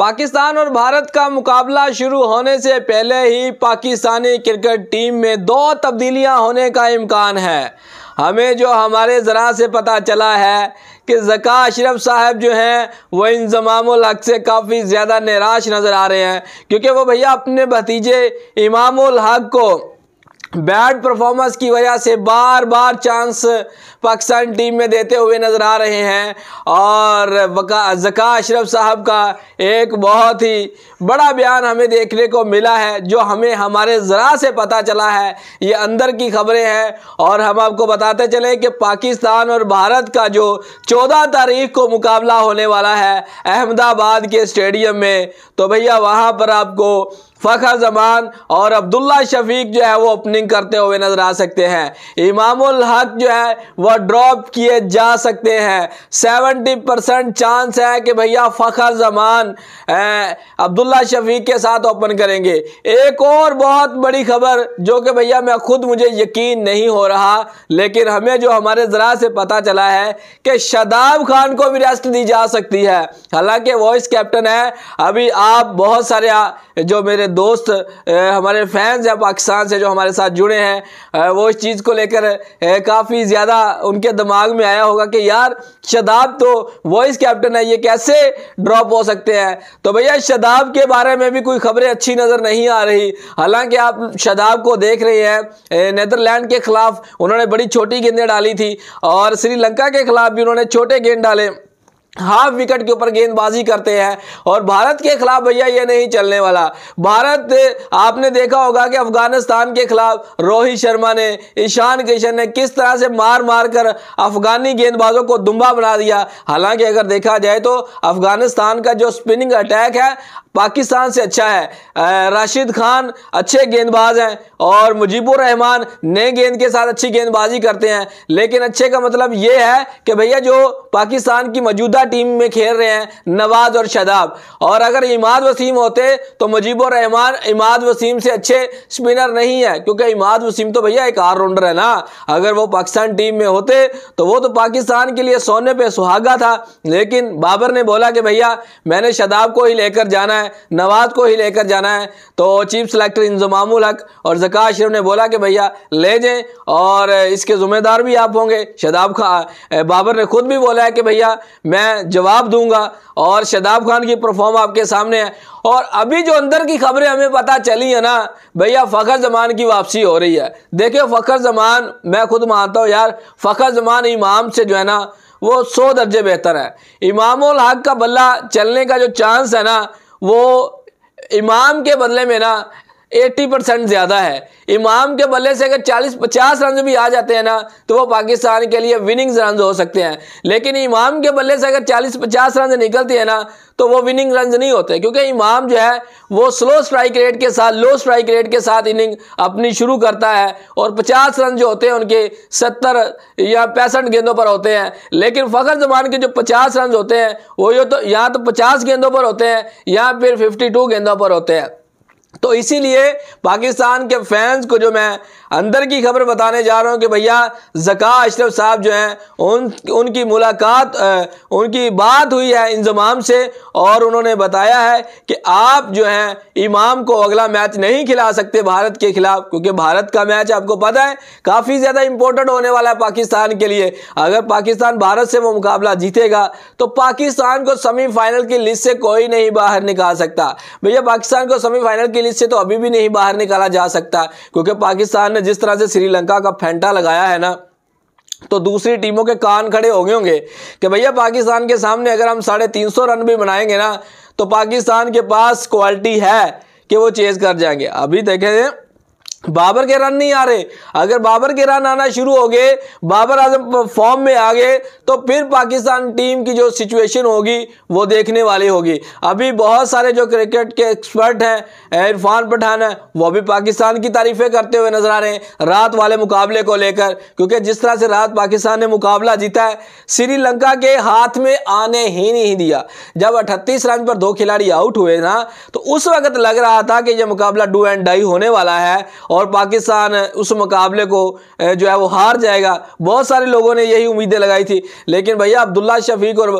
पाकिस्तान और भारत का मुकाबला शुरू होने से पहले ही पाकिस्तानी क्रिकेट टीम में दो तब्दीलियां होने का इम्कान है हमें जो हमारे ज़रा से पता चला है कि जका अशरफ साहब जो हैं वो इंजमामुल हक से काफ़ी ज़्यादा निराश नज़र आ रहे हैं क्योंकि वो भैया अपने भतीजे इमामुल हक को बैड परफॉर्मेंस की वजह से बार बार चांस पाकिस्तान टीम में देते हुए नज़र आ रहे हैं और जका अशरफ साहब का एक बहुत ही बड़ा बयान हमें देखने को मिला है जो हमें हमारे ज़रा से पता चला है ये अंदर की खबरें हैं और हम आपको बताते चलें कि पाकिस्तान और भारत का जो चौदह तारीख को मुकाबला होने वाला है अहमदाबाद के स्टेडियम में तो भैया वहाँ पर आपको फ़खर जमान और अब्दुल्ला शफीक जो है वो ओपनिंग करते हुए नज़र आ सकते हैं इमामुल हक जो है वह ड्रॉप किए जा सकते हैं सेवेंटी परसेंट चांस है कि भैया फ़खर जमान अब्दुल्ला शफीक के साथ ओपन करेंगे एक और बहुत बड़ी खबर जो कि भैया मैं खुद मुझे यकीन नहीं हो रहा लेकिन हमें जो हमारे ज़रा से पता चला है कि शदाब खान को भी रेस्ट दी जा सकती है हालांकि वॉइस कैप्टन है अभी आप बहुत सारे जो मेरे दोस्त हमारे फैंस हैं पाकिस्तान से जो हमारे साथ जुड़े हैं वो इस चीज़ को लेकर काफ़ी ज़्यादा उनके दिमाग में आया होगा कि यार शदाब तो वॉइस कैप्टन है ये कैसे ड्रॉप हो सकते हैं तो भैया शदाब के बारे में भी कोई खबरें अच्छी नज़र नहीं आ रही हालांकि आप शदाब को देख रहे हैं नैदरलैंड के खिलाफ उन्होंने बड़ी छोटी गेंदें डाली थी और श्रीलंका के खिलाफ भी उन्होंने छोटे गेंद डाले हाफ विकेट के ऊपर गेंदबाजी करते हैं और भारत के खिलाफ भैया ये नहीं चलने वाला भारत आपने देखा होगा कि अफगानिस्तान के खिलाफ रोहित शर्मा ने ईशान किशन ने किस तरह से मार मार कर अफगानी गेंदबाजों को दुम्बा बना दिया हालांकि अगर देखा जाए तो अफगानिस्तान का जो स्पिनिंग अटैक है पाकिस्तान से अच्छा है राशिद खान अच्छे गेंदबाज हैं और मुजीबुर रहमान नए गेंद के साथ अच्छी गेंदबाजी करते हैं लेकिन अच्छे का मतलब ये है कि भैया जो पाकिस्तान की मौजूदा टीम में खेल रहे हैं नवाज और शदाब और अगर इमाद वसीम होते तो मुजीबुर रहमान इमाद वसीम से अच्छे स्पिनर नहीं है क्योंकि इमाद वसीम तो भैया एक ऑलराउंडर है ना अगर वो पाकिस्तान टीम में होते तो वो तो पाकिस्तान के लिए सोने पर सुहागा था लेकिन बाबर ने बोला कि भैया मैंने शदाब को ही लेकर जाना है नवाज को ही लेकर जाना है तो चीफ सेलेक्टर इंजमाम हक और जका अशरफ ने बोला कि भैया ले जाएं और इसके ज़िम्मेदार भी आप होंगे शदाब खान बाबर ने खुद भी बोला है कि भैया मैं जवाब दूंगा और शदाब खान की परफॉर्म आपके सामने है और अभी जो अंदर की खबरें हमें पता चली है ना भैया फ़खर जमान की वापसी हो रही है देखिए फ़खर जमान मैं खुद मानता हूँ यार फ़खर जमान इमाम से जो है ना वो सौ दर्जे बेहतर है इमाम हक का बल्ला चलने का जो चांस है ना वो इमाम के बदले में ना एट्टी परसेंट ज़्यादा है इमाम के बल्ले से अगर चालीस पचास रन भी आ जाते हैं ना तो वो पाकिस्तान के लिए विनिंग्स रन हो सकते हैं लेकिन इमाम के बल्ले से अगर चालीस पचास रन निकलते हैं ना तो वो विनिंग रन नहीं होते क्योंकि इमाम जो है वो स्लो स्ट्राइक रेट के साथ लो स्ट्राइक रेट के साथ इनिंग अपनी शुरू करता है और पचास रन जो होते हैं उनके सत्तर या पैंसठ गेंदों पर होते हैं लेकिन फ़खर जमान के जो पचास रन होते हैं वो यो तो या तो पचास गेंदों पर होते हैं या फिर फिफ्टी टू गेंदों पर होते हैं तो इसीलिए पाकिस्तान के फैंस को जो मैं अंदर की खबर बताने जा रहा हूँ कि भैया जका अशरफ साहब जो हैं उन उनकी मुलाकात उनकी बात हुई है इंजमाम से और उन्होंने बताया है कि आप जो हैं इमाम को अगला मैच नहीं खिला सकते भारत के खिलाफ क्योंकि भारत का मैच आपको पता है काफ़ी ज़्यादा इंपॉर्टेंट होने वाला है पाकिस्तान के लिए अगर पाकिस्तान भारत से वो मुकाबला जीतेगा तो पाकिस्तान को सेमीफाइनल की लिस्ट से कोई नहीं बाहर निकाल सकता भैया पाकिस्तान को सेमीफाइनल की लिस्ट से तो अभी भी नहीं बाहर निकाला जा सकता क्योंकि पाकिस्तान ने ने जिस तरह से श्रीलंका का फेंटा लगाया है ना तो दूसरी टीमों के कान खड़े हो गए होंगे कि भैया पाकिस्तान के सामने अगर हम साढ़े तीन सौ रन भी बनाएंगे ना तो पाकिस्तान के पास क्वालिटी है कि वो चेज कर जाएंगे अभी देखें बाबर के रन नहीं आ रहे अगर बाबर के रन आना शुरू हो गए बाबर आजम फॉर्म में आ गए तो फिर पाकिस्तान टीम की जो सिचुएशन होगी वो देखने वाली होगी अभी बहुत सारे जो क्रिकेट के एक्सपर्ट हैं इरफान पठान है वो भी पाकिस्तान की तारीफें करते हुए नजर आ रहे हैं रात वाले मुकाबले को लेकर क्योंकि जिस तरह से रात पाकिस्तान ने मुकाबला जीता है श्रीलंका के हाथ में आने ही नहीं दिया जब अठतीस रन पर दो खिलाड़ी आउट हुए ना तो उस वक्त लग रहा था कि यह मुकाबला डू एंड डाई होने वाला है और पाकिस्तान उस मुकाबले को जो है वो हार जाएगा बहुत सारे लोगों ने यही उम्मीदें लगाई थी लेकिन भैया अब्दुल्ला शफीक और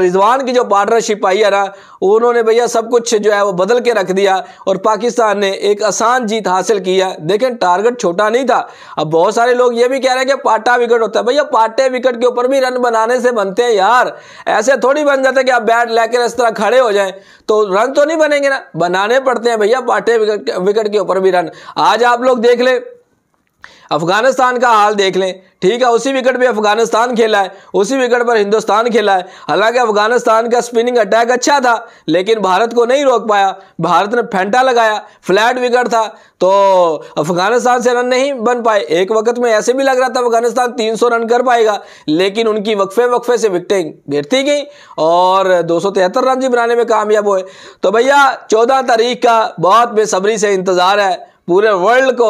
रिजवान की जो पार्टनरशिप आई है ना उन्होंने भैया सब कुछ जो है वो बदल के रख दिया और पाकिस्तान ने एक आसान जीत हासिल की है देखें टारगेट छोटा नहीं था अब बहुत सारे लोग ये भी कह रहे हैं कि पाटा विकेट होता है भैया पाटे विकेट के ऊपर भी रन बनाने से बनते हैं यार ऐसे थोड़ी बन जाते कि आप बैट लेकर इस तरह खड़े हो जाए तो रन तो नहीं बनेंगे ना बनाने पड़ते हैं भैया पाटे विकेट के ऊपर भी रन आज आप लोग देख लें अफगानिस्तान का हाल देख लें ठीक है उसी विकेट पे अफगानिस्तान खेला है उसी विकेट पर हिंदुस्तान खेला है हालांकि अफगानिस्तान का स्पिनिंग अटैक अच्छा था लेकिन भारत को नहीं रोक पाया भारत ने फेंटा लगाया फ्लैट विकेट था तो अफगानिस्तान से रन नहीं बन पाए एक वक्त में ऐसे भी लग रहा था अफगानिस्तान तीन रन कर पाएगा लेकिन उनकी वक्फे वक्फे से विकटें गिरती गई और दो रन जी बनाने में कामयाब हुए तो भैया चौदह तारीख का बहुत बेसब्री से इंतज़ार है पूरे वर्ल्ड को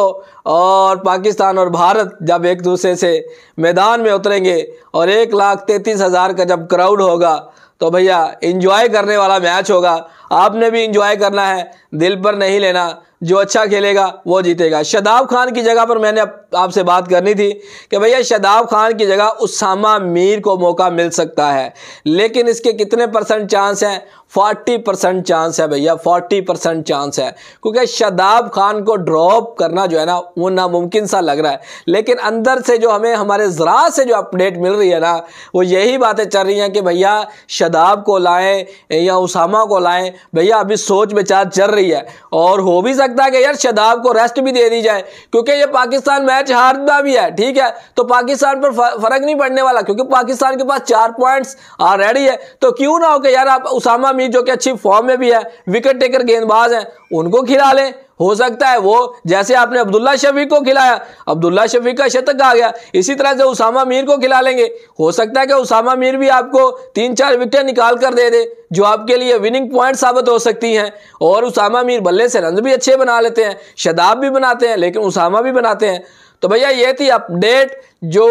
और पाकिस्तान और भारत जब एक दूसरे से मैदान में उतरेंगे और एक लाख तैंतीस हज़ार का जब क्राउड होगा तो भैया इंजॉय करने वाला मैच होगा आपने भी इंजॉय करना है दिल पर नहीं लेना जो अच्छा खेलेगा वो जीतेगा शदाब खान की जगह पर मैंने आपसे बात करनी थी कि भैया शदाब खान की जगह उसामा मीर को मौका मिल सकता है लेकिन इसके कितने परसेंट चांस हैं फोर्टी परसेंट चांस है भैया फोर्टी परसेंट चांस है क्योंकि शदाब खान को ड्रॉप करना जो है ना वो नामुमकिन सा लग रहा है लेकिन अंदर से जो हमें हमारे ज़रा से जो अपडेट मिल रही है ना वो यही बातें चल रही हैं कि भैया शदाब को लाएँ या उसामा को लाएँ भैया अभी सोच विचार चल रही है और हो भी सक लगता है कि यार शदाब को रेस्ट भी दे दी जाए क्योंकि ये पाकिस्तान मैच हारदा भी है ठीक है तो पाकिस्तान पर फर्क नहीं पड़ने वाला क्योंकि पाकिस्तान के पास चार पॉइंट्स ऑलरेडी है तो क्यों ना हो कि यार आप उसामा मीर जो कि अच्छी फॉर्म में भी है विकेट टेकर गेंदबाज हैं उनको खिला लें हो सकता है वो जैसे आपने अब्दुल्ला शफीक को खिलाया अब्दुल्ला शफीक का शतक आ गया इसी तरह से उसामा मीर को खिला लेंगे हो सकता है कि उसामा मीर भी आपको तीन चार विकेट निकाल कर दे दे जो आपके लिए विनिंग पॉइंट साबित हो सकती हैं और उसामा मीर बल्ले से रन भी अच्छे बना लेते हैं शदाब भी बनाते हैं लेकिन उसामा भी बनाते हैं तो भैया ये थी अपडेट जो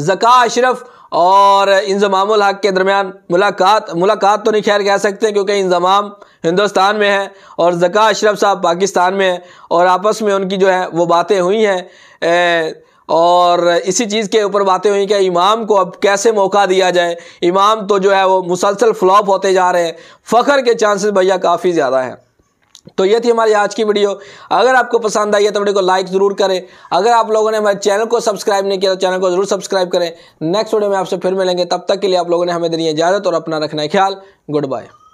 जका अशरफ और इंजमाम हक़ के दरमियान मुलाकात मुलाकात तो नहीं खैर कह सकते क्योंकि इंजमाम हिंदुस्तान में है और ज़का अशरफ साहब पाकिस्तान में है और आपस में उनकी जो है वो बातें हुई हैं और इसी चीज़ के ऊपर बातें हुई कि इमाम को अब कैसे मौका दिया जाए इमाम तो जो है वो मुसलसल फ्लॉप होते जा रहे हैं फ़खर के चांसेस भैया काफ़ी ज़्यादा हैं तो ये थी हमारी आज की वीडियो अगर आपको पसंद आई है तो वीडियो को लाइक ज़रूर करें अगर आप लोगों ने हमारे चैनल को सब्सक्राइब नहीं किया तो चैनल को ज़रूर सब्सक्राइब करें नेक्स्ट वीडियो में आपसे फिर मिलेंगे तब तक के लिए आप लोगों ने हमें देनी है इजाज़त और अपना रखना है ख्याल गुड बाय